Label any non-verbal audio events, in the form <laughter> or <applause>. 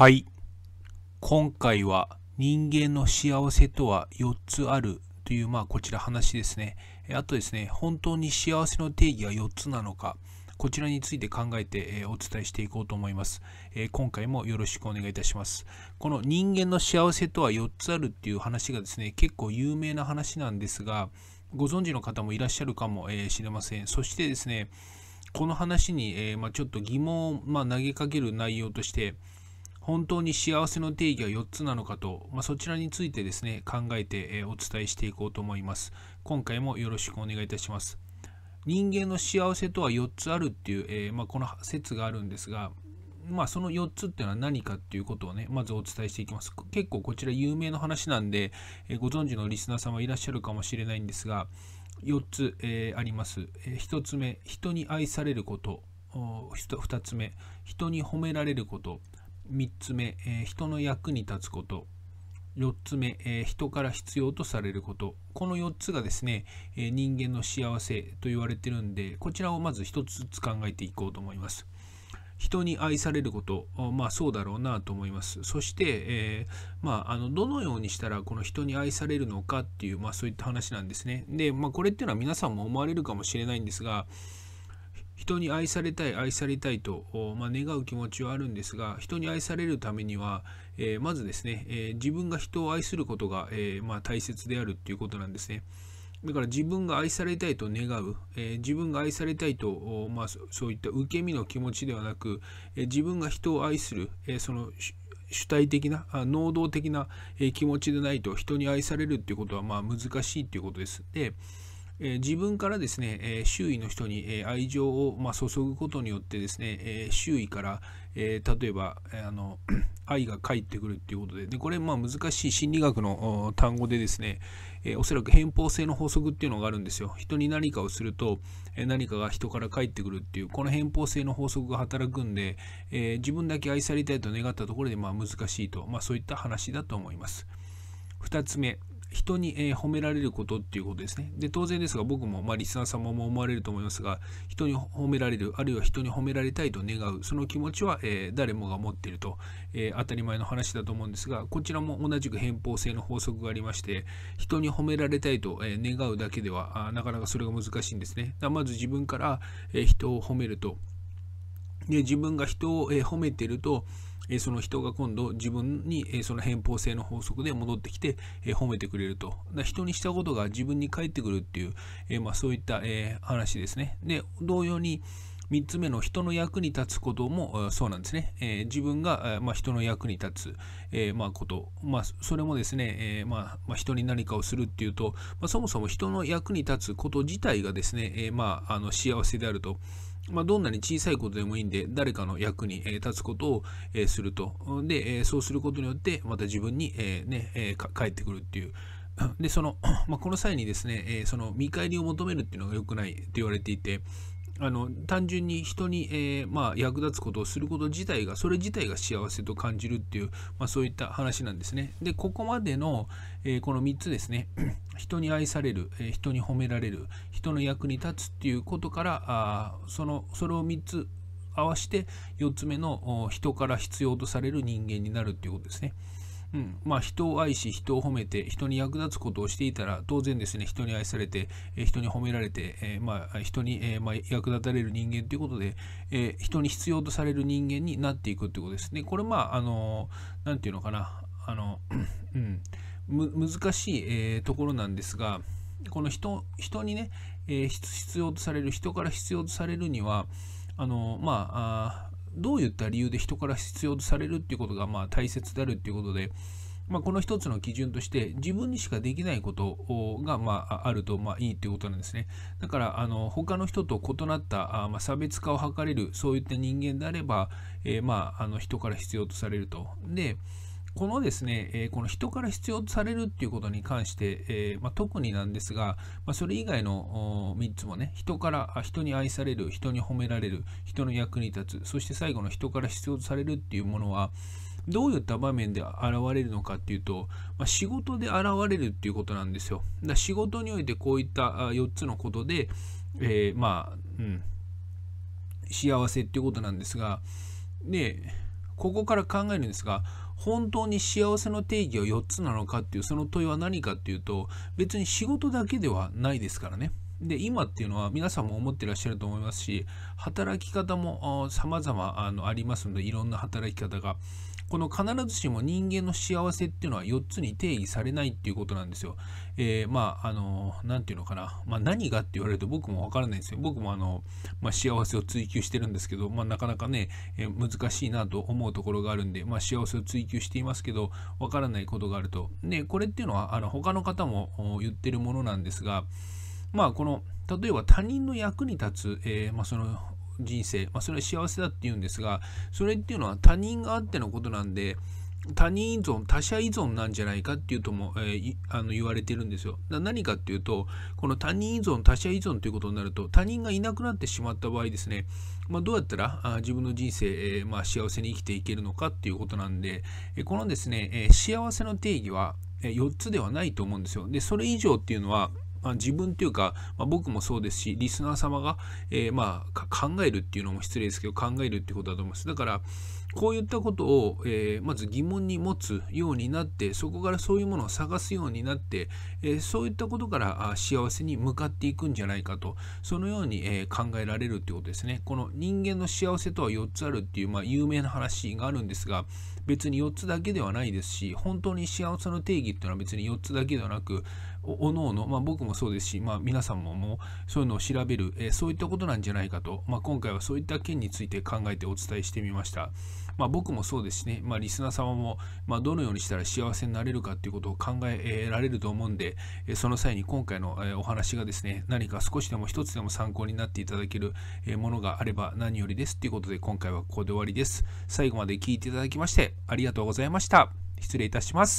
はい。今回は人間の幸せとは4つあるという、まあこちら話ですね。あとですね、本当に幸せの定義は4つなのか、こちらについて考えてお伝えしていこうと思います。今回もよろしくお願いいたします。この人間の幸せとは4つあるっていう話がですね、結構有名な話なんですが、ご存知の方もいらっしゃるかもしれません。そしてですね、この話に、えまちょっと疑問を、ま投げかける内容として、本当に幸せの定義は4つなのかと、まあ、そちらについてですね考えてお伝えしていこうと思います今回もよろしくお願いいたします人間の幸せとは4つあるっていう、えー、まあ、この説があるんですがまあ、その4つっていうのは何かっていうことをね、まずお伝えしていきます。結構こちら有名な話なんで、えー、ご存知のリスナーさんはいらっしゃるかもしれないんですが、4つ、えー、あります、えー、1つ目、人に愛されること。2つ目、人に褒められること。3つ目、えー、人の役に立つこと4つ目、えー、人から必要とされることこの4つがですね、えー、人間の幸せと言われてるんでこちらをまず1つずつ考えていこうと思います人に愛されることまあそうだろうなと思いますそして、えー、まあ、あのどのようにしたらこの人に愛されるのかっていう、まあ、そういった話なんですねで、まあ、これっていうのは皆さんも思われるかもしれないんですが人に愛されたい愛されたいと、まあ、願う気持ちはあるんですが人に愛されるためには、えー、まずですね、えー、自分が人を愛することが、えー、まあ、大切であるっていうことなんですねだから自分が愛されたいと願う、え自分が愛されたいと、まあ、そういった受け身の気持ちではなく、え自分が人を愛する、えその主体的な能動的な気持ちでないと人に愛されるっていうことはまあ難しいっていうことです。でえ自分からですね、え周囲の人に、え愛情を、ま注ぐことによってですね、え周囲から、え例えば、えあの <clears throat> 愛が返ってくるっていうことででこれまあ難しい心理学の単語でですね、えー、おそらく偏方性の法則っていうのがあるんですよ人に何かをすると、えー、何かが人から返ってくるっていうこの偏方性の法則が働くんで、えー、自分だけ愛されたいと願ったところでまあ難しいと、まあ、そういった話だと思います2つ目人に、え褒められることっていうことですね。で、当然ですが、僕も、まあ、リスナー様も思われると思いますが、人に褒められる、あるいは人に褒められたいと願う、その気持ちは、え誰もが持っていると、え当たり前の話だと思うんですが、こちらも同じく偏方性の法則がありまして、人に褒められたいと、え願うだけではあ、なかなかそれが難しいんですね。だまず自分から、え人を褒めると、で自分が人を、え褒めてると、えその人が今度自分に、えその偏方性の法則で戻ってきて、え褒めてくれると。だ人にしたことが自分に返ってくるっていう、えまあ、そういった、え話ですね。で、同様に、3つ目の人の役に立つこともそうなんですね。えー、自分が、まあ、人の役に立つ、えー、まあ、こと、まあ、それもですね、えー、まま人に何かをするっていうと、まそもそも人の役に立つこと自体がですね、えまあ、あの幸せであると。まどんなに小さいことでもいいんで、誰かの役に立つことをすると。で、そうすることによって、また自分に、帰ね、ってくるっていう。で、その、まあ、この際にですね、その見返りを求めるっていうのが良くないと言われていて、あの単純に人に、えー、まあ、役立つことをすること自体がそれ自体が幸せと感じるっていう、まあ、そういった話なんですね。でここまでの、えー、この3つですね <clears throat> 人に愛される、えー、人に褒められる人の役に立つっていうことからあそのそれを3つ合わせて4つ目の人から必要とされる人間になるっていうことですね。うん、まあ、人を愛し人を褒めて人に役立つことをしていたら当然ですね人に愛されて、人に褒められて、えまあ、人に、えまあ、役立たれる人間ということで、え人に必要とされる人間になっていくということですねこれまああの何て言うのかなあの、<clears throat> うん、難しい、えところなんですがこの人人にね、え必要とされる人から必要とされるにはあのまあどういった理由で人から必要とされるっていうことがまあ大切であるっていうことで、まあ、この一つの基準として自分にしかできないことが、まあ、あると、まあ、いいていうことなんですね。だからあの他の人と異なったあ、まあ、差別化を図れるそういった人間であれば、えー、まあ、あの人から必要とされると。でこのですね、えこの人から必要とされるっていうことに関して、えまあ、特になんですが、まあ、それ以外の3つもね、人から人に愛される、人に褒められる、人の役に立つ、そして最後の人から必要とされるっていうものは、どういった場面で現れるのかっていうと、まあ、仕事で現れるっていうことなんですよ。だ仕事においてこういった4つのことで、えー、まあ、うん、幸せっていうことなんですが、で、ここから考えるんですが、本当に幸せの定義は4つなのかっていうその問いは何かっていうと別に仕事だけではないですからね。で今っていうのは皆さんも思ってらっしゃると思いますし働き方も様々あのありますのでいろんな働き方がこの必ずしも人間の幸せっていうのは4つに定義されないっていうことなんですよ。えー、まあ、あの、何て言うのかな、まあ、何がって言われると僕もわからないんですよ。僕もあの、まあ、幸せを追求してるんですけど、まあ、なかなかね、えー、難しいなと思うところがあるんで、まあ、幸せを追求していますけど、わからないことがあると。で、これっていうのは、あの、他の方も言ってるものなんですが、まあ、この、例えば他人の役に立つ、えー、まあ、その人生、まあ、それは幸せだって言うんですがそれっていうのは他人があってのことなんで他人依存他者依存なんじゃないかっていうとも、えー、あの言われてるんですよ。何かっていうとこの他人依存他者依存ということになると他人がいなくなってしまった場合ですね、まあ、どうやったらあ自分の人生、えー、まあ、幸せに生きていけるのかっていうことなんで、えこのですね、えー、幸せの定義は4つではないと思うんですよ。でそれ以上っていうのはまあ、自分というか、まあ、僕もそうですし、リスナー様が、えー、まあ、考えるっていうのも失礼ですけど、考えるっていうことだと思います。だから、こういったことを、えー、まず疑問に持つようになって、そこからそういうものを探すようになって、えー、そういったことからあ幸せに向かっていくんじゃないかと、そのように、えー、考えられるってことですね。この人間の幸せとは4つあるっていう、まあ、有名な話があるんですが、別に4つだけではないですし、本当に幸せの定義っていうのは別に4つだけではなく、おのおの、まあ、僕もそうですし、まあ、皆さんももうそういうのを調べる、えー、そういったことなんじゃないかと、まあ、今回はそういった件について考えてお伝えしてみました。まあ、僕もそうですね、まあ、リスナー様も、まあ、どのようにしたら幸せになれるかっていうことを考えられると思うんで、その際に今回のお話がですね、何か少しでも一つでも参考になっていただけるものがあれば何よりですということで、今回はここで終わりです。最後まで聞いていただきましてありがとうございました。失礼いたします。